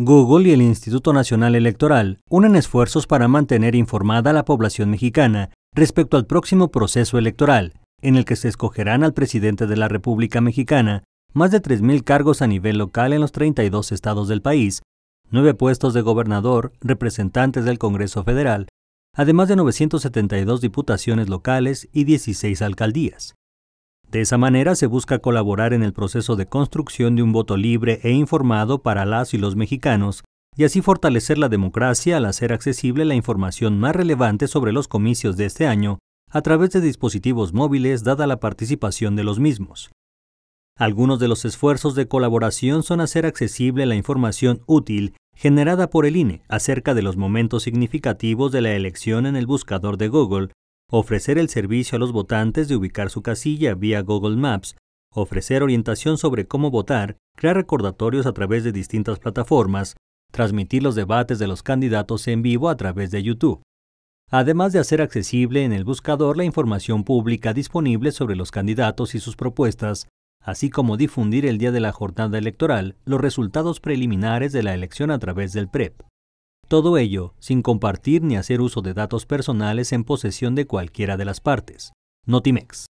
Google y el Instituto Nacional Electoral unen esfuerzos para mantener informada a la población mexicana respecto al próximo proceso electoral, en el que se escogerán al presidente de la República Mexicana más de 3.000 cargos a nivel local en los 32 estados del país, nueve puestos de gobernador, representantes del Congreso Federal, además de 972 diputaciones locales y 16 alcaldías. De esa manera se busca colaborar en el proceso de construcción de un voto libre e informado para las y los mexicanos, y así fortalecer la democracia al hacer accesible la información más relevante sobre los comicios de este año a través de dispositivos móviles dada la participación de los mismos. Algunos de los esfuerzos de colaboración son hacer accesible la información útil generada por el INE acerca de los momentos significativos de la elección en el buscador de Google ofrecer el servicio a los votantes de ubicar su casilla vía Google Maps, ofrecer orientación sobre cómo votar, crear recordatorios a través de distintas plataformas, transmitir los debates de los candidatos en vivo a través de YouTube. Además de hacer accesible en el buscador la información pública disponible sobre los candidatos y sus propuestas, así como difundir el día de la jornada electoral los resultados preliminares de la elección a través del PREP. Todo ello sin compartir ni hacer uso de datos personales en posesión de cualquiera de las partes. Notimex.